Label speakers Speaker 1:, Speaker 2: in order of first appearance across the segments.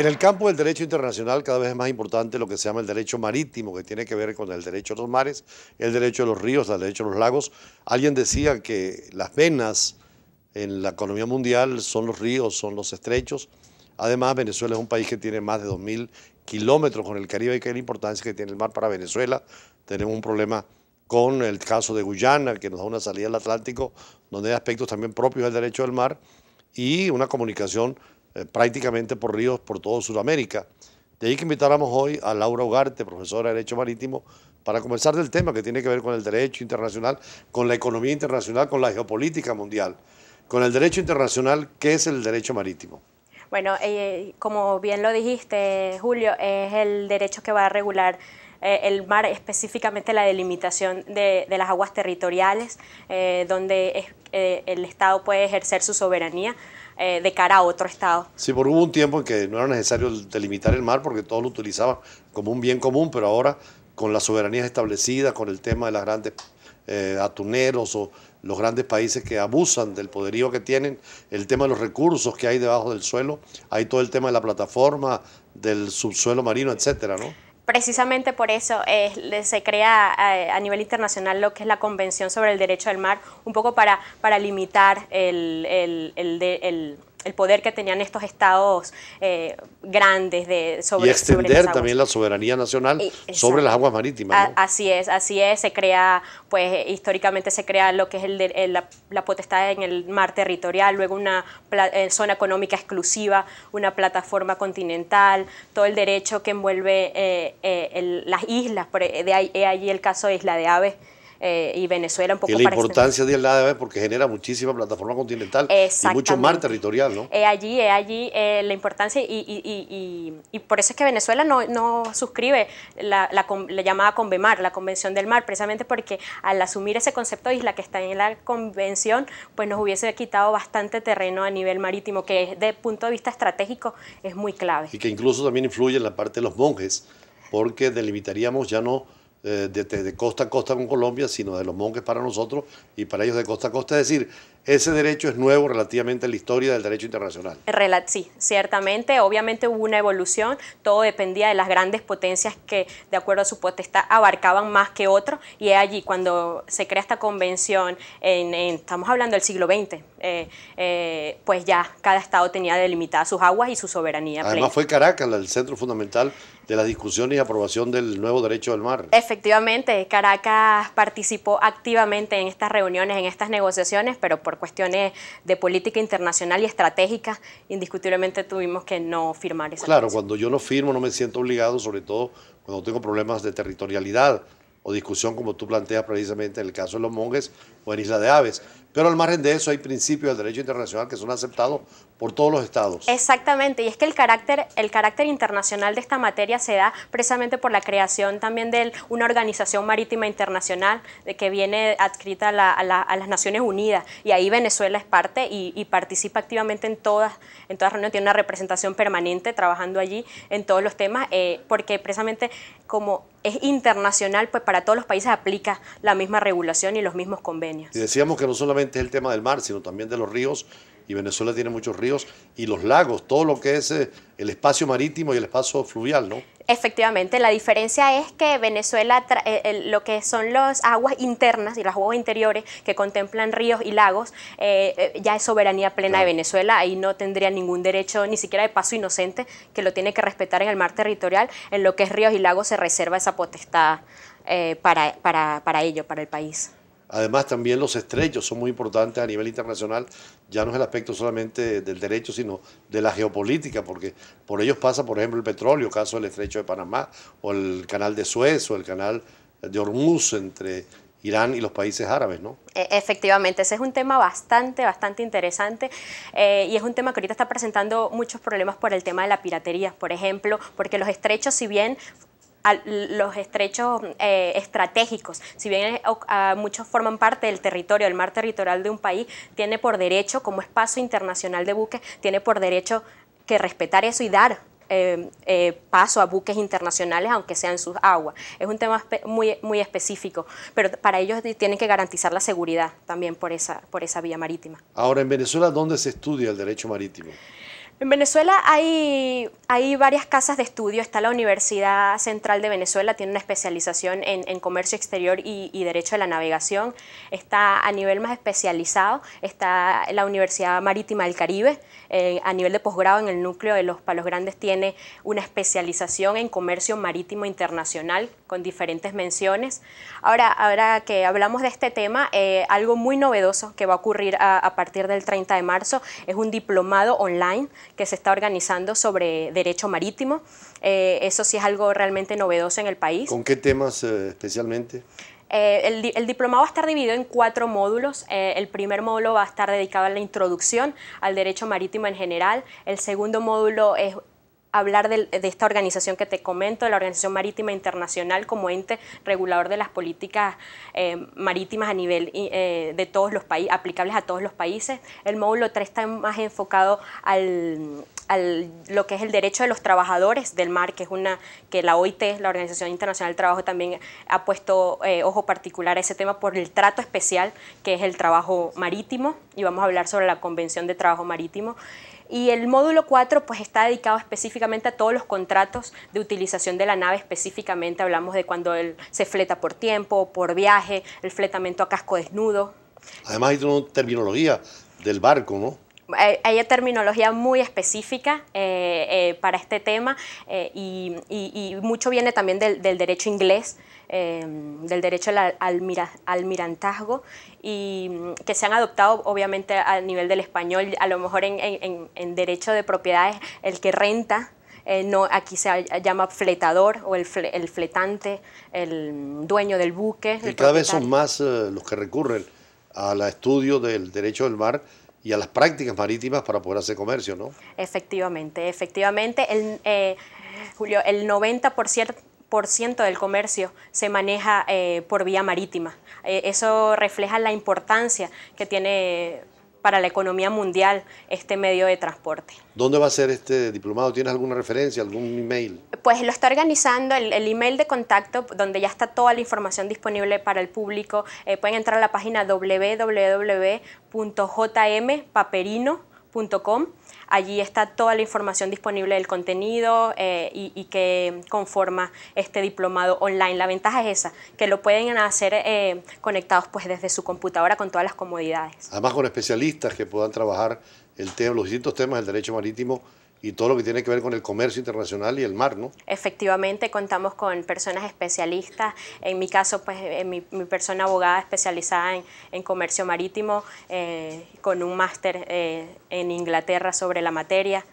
Speaker 1: En el campo del derecho internacional cada vez es más importante lo que se llama el derecho marítimo, que tiene que ver con el derecho a los mares, el derecho a los ríos, el derecho a los lagos. Alguien decía que las venas en la economía mundial son los ríos, son los estrechos. Además, Venezuela es un país que tiene más de 2.000 kilómetros con el Caribe y que la importancia que tiene el mar para Venezuela. Tenemos un problema con el caso de Guyana, que nos da una salida al Atlántico, donde hay aspectos también propios del derecho del mar y una comunicación eh, prácticamente por ríos por todo Sudamérica. De ahí que invitáramos hoy a Laura Ugarte, profesora de Derecho Marítimo, para comenzar del tema que tiene que ver con el derecho internacional, con la economía internacional, con la geopolítica mundial. Con el derecho internacional, ¿qué es el derecho marítimo?
Speaker 2: Bueno, eh, como bien lo dijiste, Julio, es el derecho que va a regular eh, el mar, específicamente la delimitación de, las aguas territoriales, donde el Estado puede ejercer su soberanía eh, de cara a otro estado.
Speaker 1: Sí, porque hubo un tiempo en que no era necesario delimitar el mar porque todos lo utilizaban como un bien común, pero ahora con las soberanías establecidas, con el tema de las grandes eh, atuneros o los grandes países que abusan del poderío que tienen, el tema de los recursos que hay debajo del suelo, hay todo el tema de la plataforma, del subsuelo marino, etcétera, ¿no?
Speaker 2: precisamente por eso eh, se crea eh, a, nivel internacional lo que es la Convención sobre el Derecho del Mar, un poco para, para limitar el, el el poder que tenían estos estados eh, grandes de sobre y extender también la
Speaker 1: soberanía nacional sobre las aguas marítimas
Speaker 2: así es así es se crea pues históricamente se crea lo que es el, la, potestad en el mar territorial luego una eh, zona económica exclusiva una plataforma continental todo el derecho que envuelve eh, las islas de ahí, el caso de Isla de Aves eh, y Venezuela un poco. Y la importancia importancia
Speaker 1: extender. de ADB porque genera muchísima plataforma continental y mucho mar territorial, ¿no? Eh,
Speaker 2: allí, es eh, allí eh, la importancia y, por eso es que Venezuela no, suscribe la, la, llamada Convemar, la Convención del Mar, precisamente porque al asumir ese concepto de isla que está en la Convención, pues nos hubiese quitado bastante terreno a nivel marítimo, que de punto de vista estratégico es muy clave.
Speaker 1: Y que incluso también influye en la parte de los monjes, porque delimitaríamos ya no eh, de, costa a costa con Colombia, sino de los monjes para nosotros y para ellos de costa a costa. Es decir, ese derecho es nuevo relativamente a la historia del derecho internacional.
Speaker 2: sí, ciertamente, obviamente hubo una evolución, todo dependía de las grandes potencias que, de acuerdo a su potestad, abarcaban más que otro y es allí cuando se crea esta convención, en, estamos hablando del siglo XX, eh, eh, pues ya cada estado tenía delimitadas sus aguas y su soberanía. Además fue
Speaker 1: Caracas el centro fundamental de la discusiones y aprobación del nuevo derecho del mar.
Speaker 2: Efectivamente, Caracas participó activamente en estas reuniones, en estas negociaciones, pero por cuestiones de política internacional y estratégica, indiscutiblemente tuvimos que no firmar esa. Claro,
Speaker 1: cuando yo no firmo no me siento obligado, sobre todo cuando tengo problemas de territorialidad o discusión como tú planteas precisamente en el caso de los monjes o en Isla de Aves. Pero al margen de eso hay principios del derecho internacional que son aceptados por todos los estados.
Speaker 2: Exactamente, y es que el carácter, el carácter internacional de esta materia se da precisamente por la creación también de una organización marítima internacional de que viene adscrita a, las Naciones Unidas, y ahí Venezuela es parte y, participa activamente en todas, en todas reuniones, tiene una representación permanente trabajando allí en todos los temas, eh, porque precisamente como es internacional, pues para todos los países aplica la misma regulación y los mismos convenios.
Speaker 1: Y decíamos que no solamente es el tema del mar, sino también de los ríos y Venezuela tiene muchos ríos y los lagos, todo lo que es eh, el espacio marítimo y el espacio fluvial, ¿no?
Speaker 2: Efectivamente, la diferencia es que Venezuela, eh, lo que son las aguas internas y las aguas interiores que contemplan ríos y lagos, eh, ya es soberanía plena de Venezuela, ahí no tendría ningún derecho, ni siquiera de paso inocente, que lo tiene que respetar en el mar territorial, en lo que es ríos y lagos se reserva esa potestad para ello, para el país.
Speaker 1: Además, también los estrechos son muy importantes a nivel internacional, ya no es el aspecto solamente del derecho, sino de la geopolítica, porque por ellos pasa, por ejemplo, el petróleo, caso del estrecho de Panamá, o el canal de Suez, o el canal de Hormuz entre Irán y los países árabes, ¿no?
Speaker 2: E, efectivamente, ese es un tema bastante, bastante interesante eh, y es un tema que ahorita está presentando muchos problemas por el tema de la piratería, por ejemplo, porque los estrechos, si bien a los estrechos eh, estratégicos. Si bien muchos forman parte del territorio, el mar territorial de un país, tiene por derecho, como espacio internacional de buques, tiene por derecho que respetar eso y dar eh, eh, paso a buques internacionales, aunque sean sus aguas. Es un tema muy, muy específico, pero para ellos tienen que garantizar la seguridad también por esa, por esa vía marítima.
Speaker 1: Ahora, en Venezuela, ¿dónde se estudia el derecho marítimo?
Speaker 2: En Venezuela hay, hay varias casas de estudio. Está la Universidad Central de Venezuela, tiene una especialización en, en comercio exterior y, derecho de la navegación. Está a nivel más especializado, está la Universidad Marítima del Caribe. Eh, a nivel de posgrado en el núcleo de los Palos Grandes tiene una especialización en comercio marítimo internacional con diferentes menciones. Ahora, ahora que hablamos de este tema, eh, algo muy novedoso que va a ocurrir a, a partir del 30 de marzo es un diplomado online que se está organizando sobre derecho marítimo. Eh, eso sí es algo realmente novedoso en el país. ¿Con
Speaker 1: qué temas eh, especialmente?
Speaker 2: Eh, el, diplomado va a estar dividido en cuatro módulos. el primer módulo va a estar dedicado a la introducción al derecho marítimo en general. El segundo módulo es hablar de, esta organización que te comento, de la Organización Marítima Internacional como ente regulador de las políticas eh, marítimas a nivel eh, de todos los países, aplicables a todos los países. El módulo 3 está más enfocado al, lo que es el derecho de los trabajadores del mar, que es una que la OIT, la Organización Internacional del Trabajo, también ha puesto eh, ojo particular a ese tema por el trato especial que es el trabajo marítimo, y vamos a hablar sobre la Convención de Trabajo Marítimo. Y el módulo 4 pues está dedicado específicamente a todos los contratos de utilización de la nave, específicamente hablamos de cuando él se fleta por tiempo, por viaje, el fletamiento a casco desnudo.
Speaker 1: Además hay una terminología del barco, ¿no?
Speaker 2: hay terminología muy específica eh, eh, para este tema eh, y, mucho viene también del, derecho inglés, em, del derecho al almirantazgo y mm, que se han adoptado obviamente a nivel del español, a lo mejor en, derecho de propiedades, el que renta no, aquí se llama fletador o el, el fletante, el mm, dueño del buque. Y cada vez son
Speaker 1: más los que recurren al estudio del derecho del mar y a las prácticas marítimas para poder hacer comercio, ¿no?
Speaker 2: Efectivamente, efectivamente, el, eh, Julio, el 90% ciento del comercio se maneja eh, por vía marítima. Eh, eso refleja la importancia que tiene para la economía mundial este medio de transporte.
Speaker 1: ¿Dónde va a ser este diplomado? ¿Tienes alguna referencia, algún email?
Speaker 2: Pues lo está organizando el, email de contacto donde ya está toda la información disponible para el público. Eh, pueden entrar a la página www.jmpaperino.com Allí está toda la información disponible del contenido y, que conforma este diplomado online. La ventaja es esa, que lo pueden hacer conectados pues desde su computadora con todas las comodidades.
Speaker 1: Además con especialistas que puedan trabajar el tema, los distintos temas del derecho marítimo y todo lo que tiene que ver con el comercio internacional y el mar, ¿no?
Speaker 2: Efectivamente, contamos con personas especialistas. En mi caso, pues eh, mi, persona abogada especializada en, comercio marítimo, eh, con un máster eh, en Inglaterra sobre la materia.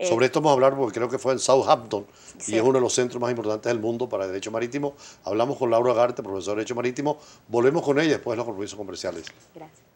Speaker 2: sobre esto
Speaker 1: vamos a hablar porque creo que fue en Southampton y es uno de los centros más importantes del mundo para el derecho marítimo. Hablamos con Laura Garte, profesora de derecho marítimo. Volvemos con ella después de los compromisos comerciales. Gracias.